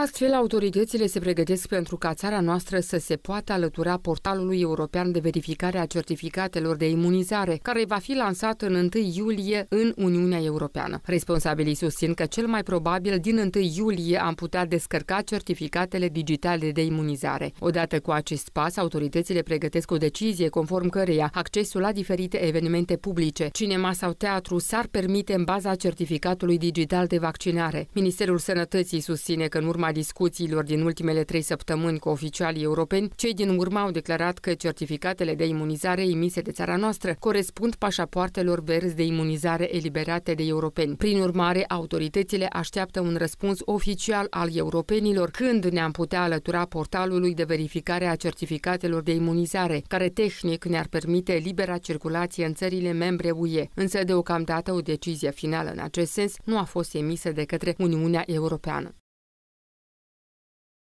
Astfel, autoritățile se pregătesc pentru ca țara noastră să se poată alătura portalului european de verificare a certificatelor de imunizare, care va fi lansat în 1 iulie în Uniunea Europeană. Responsabilii susțin că cel mai probabil din 1 iulie am putea descărca certificatele digitale de imunizare. Odată cu acest pas, autoritățile pregătesc o decizie conform căreia accesul la diferite evenimente publice, cinema sau teatru s-ar permite în baza certificatului digital de vaccinare. Ministerul Sănătății susține că în urma urma discuțiilor din ultimele trei săptămâni cu oficialii europeni, cei din urmă au declarat că certificatele de imunizare emise de țara noastră corespund pașapoartelor verzi de imunizare eliberate de europeni. Prin urmare, autoritățile așteaptă un răspuns oficial al europenilor când ne-am putea alătura portalului de verificare a certificatelor de imunizare, care tehnic ne-ar permite libera circulație în țările membre UE. Însă, deocamdată, o decizie finală în acest sens nu a fost emisă de către Uniunea Europeană.